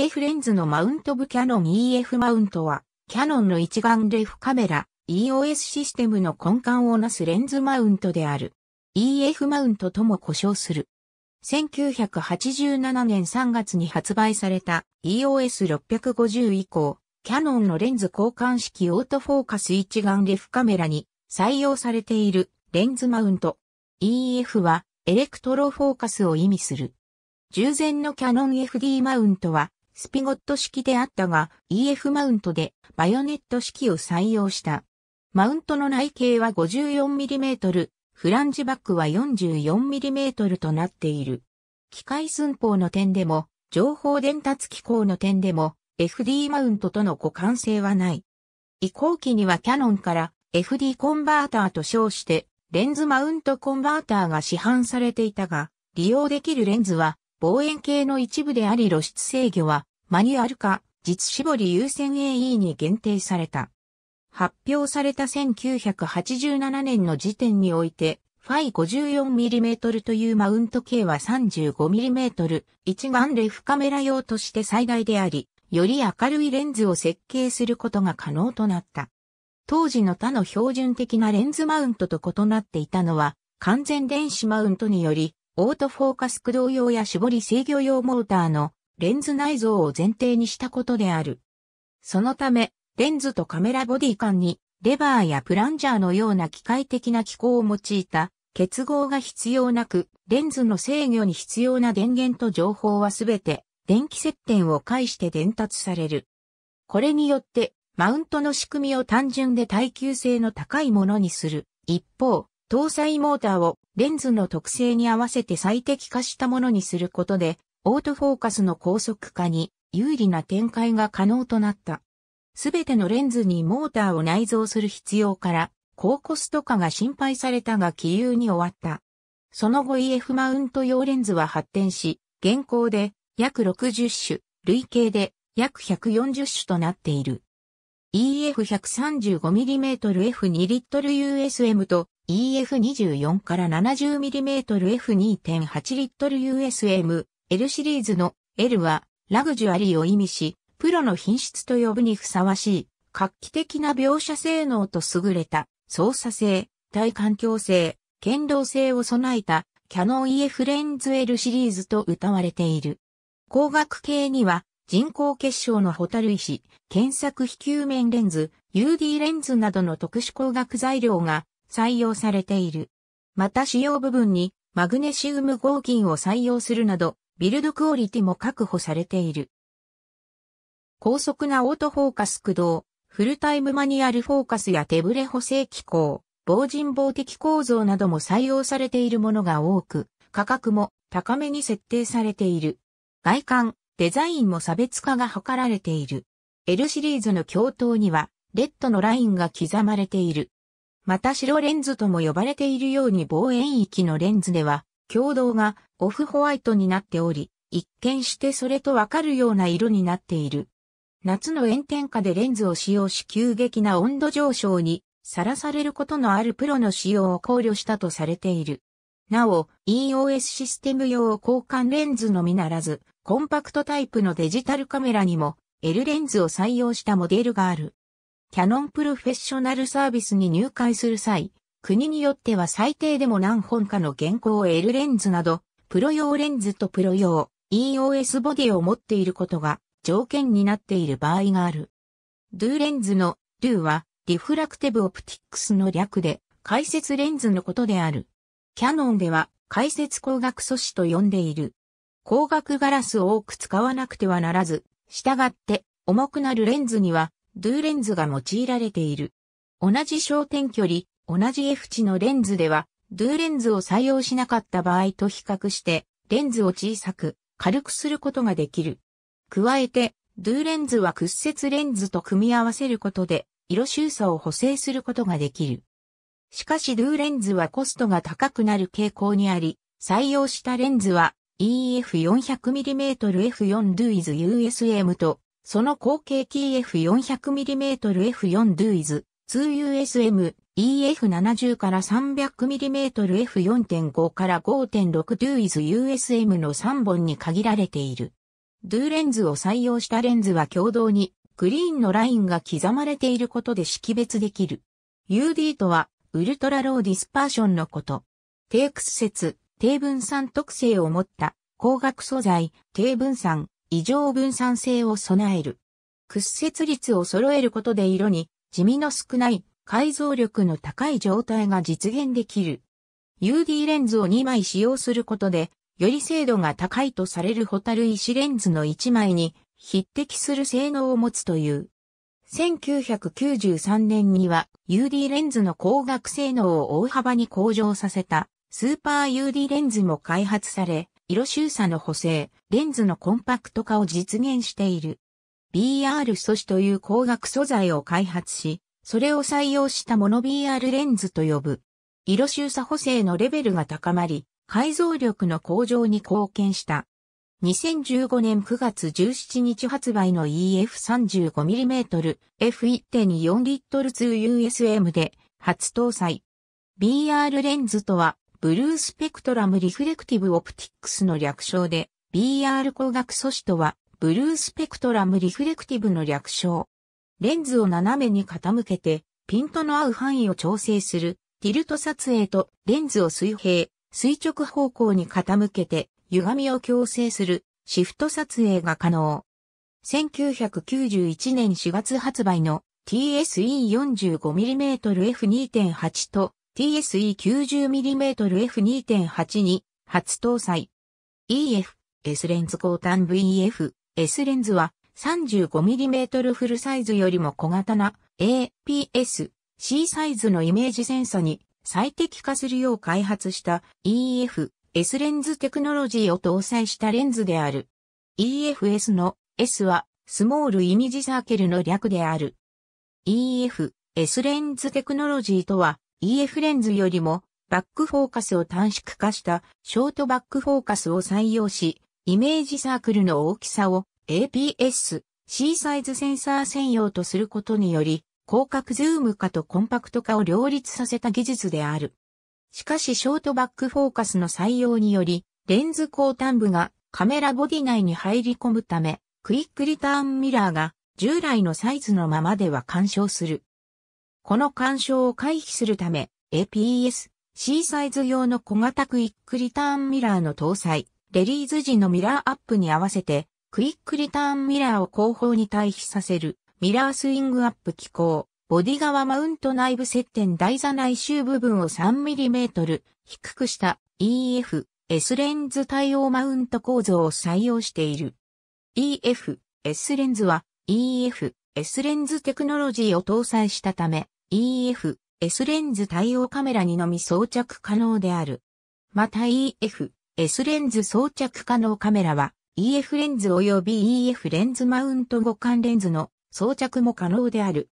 EF レンズのマウント部キャノン EF マウントは、キャノンの一眼レフカメラ EOS システムの根幹をなすレンズマウントである。EF マウントとも呼称する。1987年3月に発売された EOS650 以降、キャノンのレンズ交換式オートフォーカス一眼レフカメラに採用されているレンズマウント。EF はエレクトロフォーカスを意味する。従前のキャノン FD マウントはスピゴット式であったが EF マウントでバヨネット式を採用した。マウントの内径は 54mm、フランジバックは 44mm となっている。機械寸法の点でも、情報伝達機構の点でも、FD マウントとの互換性はない。移行期にはキャノンから FD コンバーターと称して、レンズマウントコンバーターが市販されていたが、利用できるレンズは望遠鏡の一部であり露出制御はマニュアル化、実絞り優先 AE に限定された。発表された1987年の時点において、ファイ 54mm というマウント径は 35mm、一眼レフカメラ用として最大であり、より明るいレンズを設計することが可能となった。当時の他の標準的なレンズマウントと異なっていたのは、完全電子マウントにより、オートフォーカス駆動用や絞り制御用モーターのレンズ内蔵を前提にしたことである。そのため、レンズとカメラボディ間に、レバーやプランジャーのような機械的な機構を用いた結合が必要なく、レンズの制御に必要な電源と情報はすべて電気接点を介して伝達される。これによって、マウントの仕組みを単純で耐久性の高いものにする。一方、搭載モーターをレンズの特性に合わせて最適化したものにすることで、オートフォーカスの高速化に有利な展開が可能となった。すべてのレンズにモーターを内蔵する必要から、高コスト化が心配されたが起用に終わった。その後 EF マウント用レンズは発展し、現行で約60種、累計で約140種となっている。EF135mmF2 リットル USM と EF24 から 70mmF2.8 リットル USM L シリーズの L はラグジュアリーを意味し、プロの品質と呼ぶにふさわしい、画期的な描写性能と優れた操作性、対環境性、剣道性を備えたキャノン EF レンズ L シリーズと謳われている。光学系には人工結晶のホタル石、検索非球面レンズ、UD レンズなどの特殊光学材料が採用されている。また主要部分にマグネシウム合金を採用するなどビルドクオリティも確保されている。高速なオートフォーカス駆動、フルタイムマニュアルフォーカスや手ブレ補正機構、防塵防的構造なども採用されているものが多く、価格も高めに設定されている。外観、デザインも差別化が図られている。L シリーズの共闘には、レッドのラインが刻まれている。また白レンズとも呼ばれているように望遠域のレンズでは、共同がオフホワイトになっており、一見してそれとわかるような色になっている。夏の炎天下でレンズを使用し急激な温度上昇にさらされることのあるプロの使用を考慮したとされている。なお、EOS システム用交換レンズのみならず、コンパクトタイプのデジタルカメラにも L レンズを採用したモデルがある。キャノンプロフェッショナルサービスに入会する際、国によっては最低でも何本かの現行 L レンズなど、プロ用レンズとプロ用 EOS ボディを持っていることが条件になっている場合がある。DO レンズの DO はリフラクティブオプティックスの略で解説レンズのことである。キャノンでは解説光学素子と呼んでいる。光学ガラスを多く使わなくてはならず、従って重くなるレンズには DO レンズが用いられている。同じ焦点距離、同じ F 値のレンズでは、ドゥーレンズを採用しなかった場合と比較して、レンズを小さく、軽くすることができる。加えて、ドゥーレンズは屈折レンズと組み合わせることで、色周差を補正することができる。しかしドゥーレンズはコストが高くなる傾向にあり、採用したレンズは EF400mmF4 ドゥイズ USM と、その後継機 F400mmF4 ドゥイズ 2USM EF70 から 300mmF4.5 から5.6 d ゥイズ USM の3本に限られている。ドゥレンズを採用したレンズは共同にグリーンのラインが刻まれていることで識別できる。UD とはウルトラローディスパーションのこと。低屈折、低分散特性を持った光学素材、低分散、異常分散性を備える。屈折率を揃えることで色に地味の少ない解像力の高い状態が実現できる。UD レンズを2枚使用することで、より精度が高いとされるホタル石レンズの1枚に匹敵する性能を持つという。1993年には UD レンズの光学性能を大幅に向上させたスーパー UD レンズも開発され、色収差の補正、レンズのコンパクト化を実現している。BR 素子という光学素材を開発し、それを採用したモノ BR レンズと呼ぶ。色収差補正のレベルが高まり、解像力の向上に貢献した。2015年9月17日発売の EF35mm F1.4 リットル 2USM で初搭載。BR レンズとは、ブルースペクトラムリフレクティブオプティックスの略称で、BR 光学素子とは、ブルースペクトラムリフレクティブの略称。レンズを斜めに傾けて、ピントの合う範囲を調整する、ティルト撮影とレンズを水平、垂直方向に傾けて、歪みを矯正する、シフト撮影が可能。1991年4月発売の TSE45mmF2.8 と TSE90mmF2.8 に初搭載。EF、S レンズ交換 VF、S レンズは 35mm フルサイズよりも小型な APS-C サイズのイメージセンサに最適化するよう開発した EF-S レンズテクノロジーを搭載したレンズである。EFS の S はスモールイミジサーケルの略である。EF-S レンズテクノロジーとは EF レンズよりもバックフォーカスを短縮化したショートバックフォーカスを採用し、イメージサークルの大きさを APS、C サイズセンサー専用とすることにより、広角ズーム化とコンパクト化を両立させた技術である。しかしショートバックフォーカスの採用により、レンズ後端部がカメラボディ内に入り込むため、クイックリターンミラーが従来のサイズのままでは干渉する。この干渉を回避するため、APS、C サイズ用の小型クイックリターンミラーの搭載、レリーズ時のミラーアップに合わせて、クイックリターンミラーを後方に対比させる、ミラースイングアップ機構、ボディ側マウント内部接点台座内周部分を 3mm 低くした EF、S レンズ対応マウント構造を採用している。EF、S レンズは EF、S レンズテクノロジーを搭載したため、EF、S レンズ対応カメラにのみ装着可能である。また EF、S レンズ装着可能カメラは、EF レンズ及び EF レンズマウント互換レンズの装着も可能である。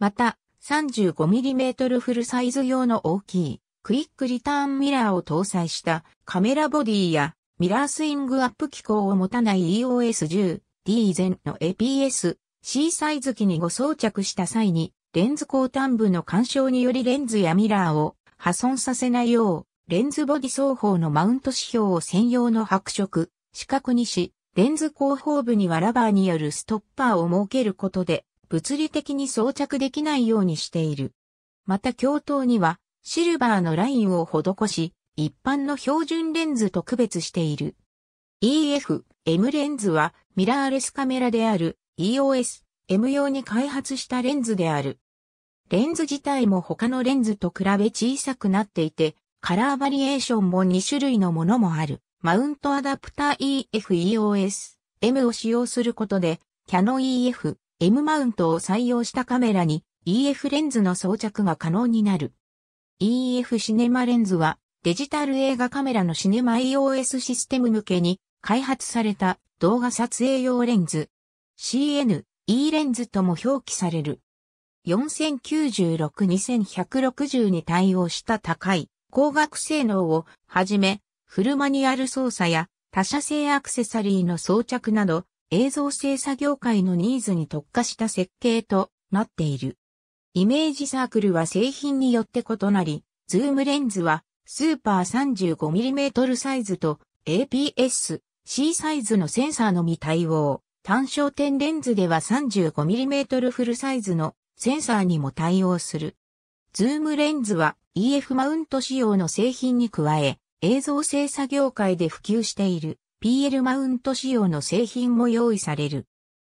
また、35mm フルサイズ用の大きいクイックリターンミラーを搭載したカメラボディやミラースイングアップ機構を持たない EOS 10D 以前の APS-C サイズ機にご装着した際にレンズ後端部の干渉によりレンズやミラーを破損させないようレンズボディ双方のマウント指標を専用の白色四角にし、レンズ後方部にはラバーによるストッパーを設けることで、物理的に装着できないようにしている。また鏡頭には、シルバーのラインを施し、一般の標準レンズと区別している。EF、M レンズは、ミラーレスカメラである EOS、M 用に開発したレンズである。レンズ自体も他のレンズと比べ小さくなっていて、カラーバリエーションも2種類のものもある。マウントアダプター EFEOS、M を使用することで、キャノ EF、M マウントを採用したカメラに EF レンズの装着が可能になる。EF シネマレンズはデジタル映画カメラのシネマ EOS システム向けに開発された動画撮影用レンズ。CN、E レンズとも表記される。4096-2160に対応した高い光学性能をはじめフルマニュアル操作や他社製アクセサリーの装着など映像制作業界のニーズに特化した設計となっている。イメージサークルは製品によって異なり、ズームレンズはスーパー 35mm サイズと APS-C サイズのセンサーのみ対応。単焦点レンズでは 35mm フルサイズのセンサーにも対応する。ズームレンズは EF マウント仕様の製品に加え、映像制作業界で普及している PL マウント仕様の製品も用意される。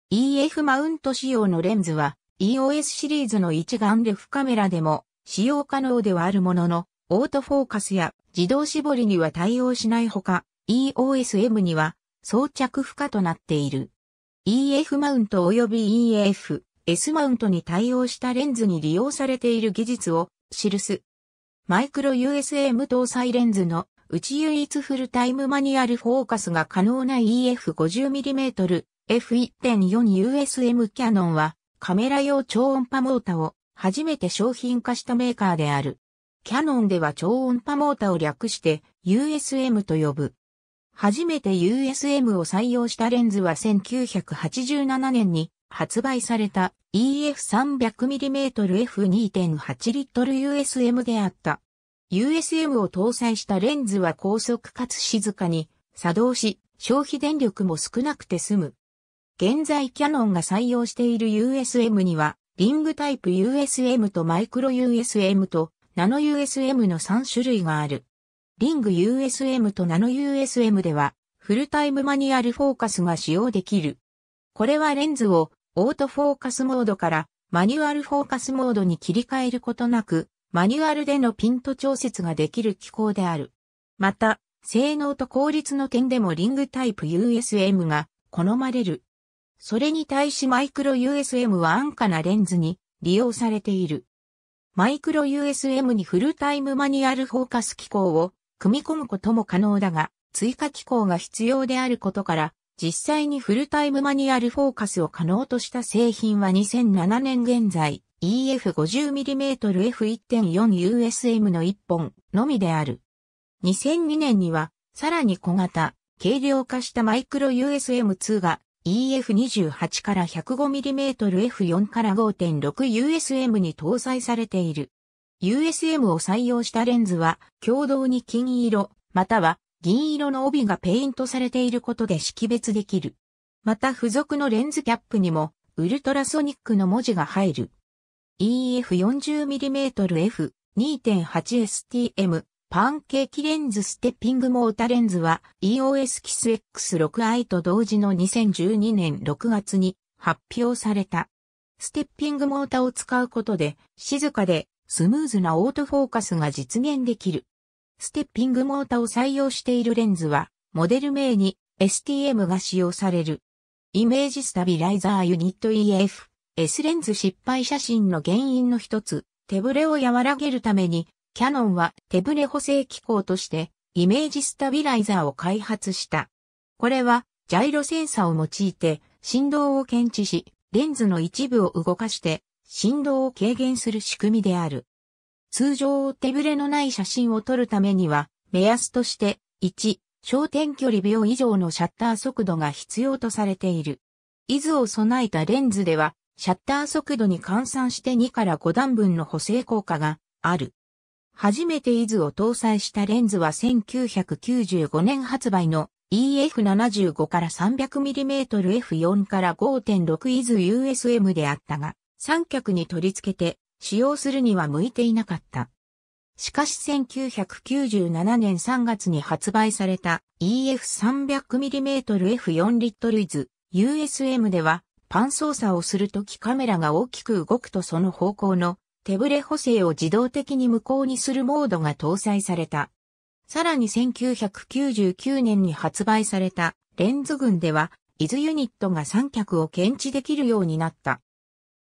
EF マウント仕様のレンズは EOS シリーズの一眼レフカメラでも使用可能ではあるものの、オートフォーカスや自動絞りには対応しないほか、EOSM には装着不可となっている。EF マウント及び EF、S マウントに対応したレンズに利用されている技術を記す。マイクロ USM 搭載レンズのうち唯一フルタイムマニュアルフォーカスが可能な EF50mm F1.4USM キャノンはカメラ用超音波モータを初めて商品化したメーカーである。キャノンでは超音波モータを略して USM と呼ぶ。初めて USM を採用したレンズは1987年に発売された EF300mm F2.8 リットル USM であった。USM を搭載したレンズは高速かつ静かに作動し、消費電力も少なくて済む。現在キャノンが採用している USM には、リングタイプ USM とマイクロ USM とナノ USM の3種類がある。リング USM とナノ USM では、フルタイムマニュアルフォーカスが使用できる。これはレンズをオートフォーカスモードからマニュアルフォーカスモードに切り替えることなく、マニュアルでのピント調節ができる機構である。また、性能と効率の点でもリングタイプ USM が好まれる。それに対しマイクロ USM は安価なレンズに利用されている。マイクロ USM にフルタイムマニュアルフォーカス機構を組み込むことも可能だが、追加機構が必要であることから、実際にフルタイムマニュアルフォーカスを可能とした製品は2007年現在、EF50mmF1.4USM の1本のみである。2002年には、さらに小型、軽量化したマイクロ USM2 が EF28 から 105mmF4 から 5.6USM に搭載されている。USM を採用したレンズは、共同に金色、または銀色の帯がペイントされていることで識別できる。また付属のレンズキャップにも、ウルトラソニックの文字が入る。EF40mmF 2.8STM パンケーキレンズステッピングモータレンズは EOS キス X6i と同時の2012年6月に発表された。ステッピングモータを使うことで静かでスムーズなオートフォーカスが実現できる。ステッピングモータを採用しているレンズはモデル名に STM が使用される。イメージスタビライザーユニット EF S レンズ失敗写真の原因の一つ、手ブレを和らげるために、キャノンは手ブレ補正機構として、イメージスタビライザーを開発した。これは、ジャイロセンサを用いて、振動を検知し、レンズの一部を動かして、振動を軽減する仕組みである。通常手ブレのない写真を撮るためには、目安として、1、焦点距離秒以上のシャッター速度が必要とされている。伊豆を備えたレンズでは、シャッター速度に換算して2から5段分の補正効果がある。初めて伊豆を搭載したレンズは1995年発売の EF75 から 300mmF4 から5.6伊豆 USM であったが、三脚に取り付けて使用するには向いていなかった。しかし1997年3月に発売された EF300mmF4 リットルイズ USM ではパン操作をするときカメラが大きく動くとその方向の手ブレ補正を自動的に無効にするモードが搭載された。さらに1999年に発売されたレンズ群では、イズユニットが三脚を検知できるようになった。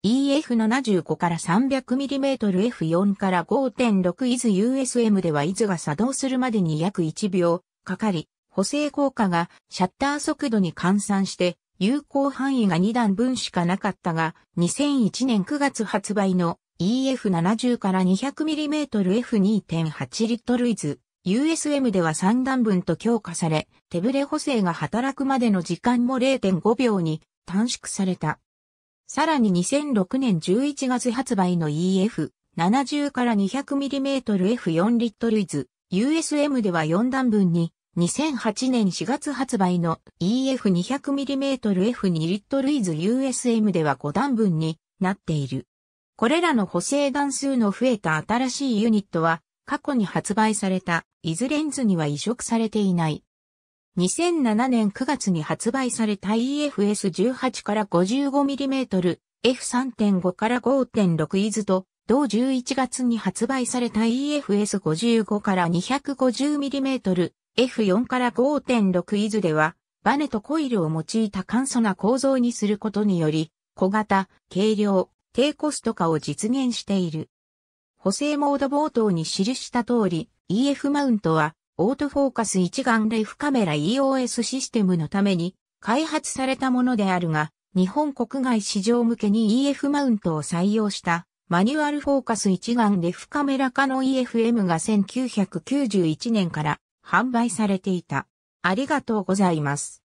EF75 から 300mmF4 から5.6イズ USM ではイズが作動するまでに約1秒かかり、補正効果がシャッター速度に換算して有効範囲が2段分しかなかったが、2001年9月発売の EF70 から 200mmF2.8 リットルイズ、USM では3段分と強化され、手ブレ補正が働くまでの時間も0.5秒に短縮された。さらに2006年11月発売の EF70 から 200mmF4 リットルイズ、USM では4段分に2008年4月発売の EF200mmF2 リットルイズ USM では5段分になっている。これらの補正段数の増えた新しいユニットは過去に発売されたイズレンズには移植されていない。2007年9月に発売された EFS18 から 55mm、F3.5 から5.6イズと同11月に発売された EFS55 から 250mm、F4 から5.6イズでは、バネとコイルを用いた簡素な構造にすることにより、小型、軽量、低コスト化を実現している。補正モード冒頭に記した通り、EF マウントは、オートフォーカス一眼レフカメラ EOS システムのために開発されたものであるが、日本国外市場向けに EF マウントを採用したマニュアルフォーカス一眼レフカメラ化の EFM が1991年から販売されていた。ありがとうございます。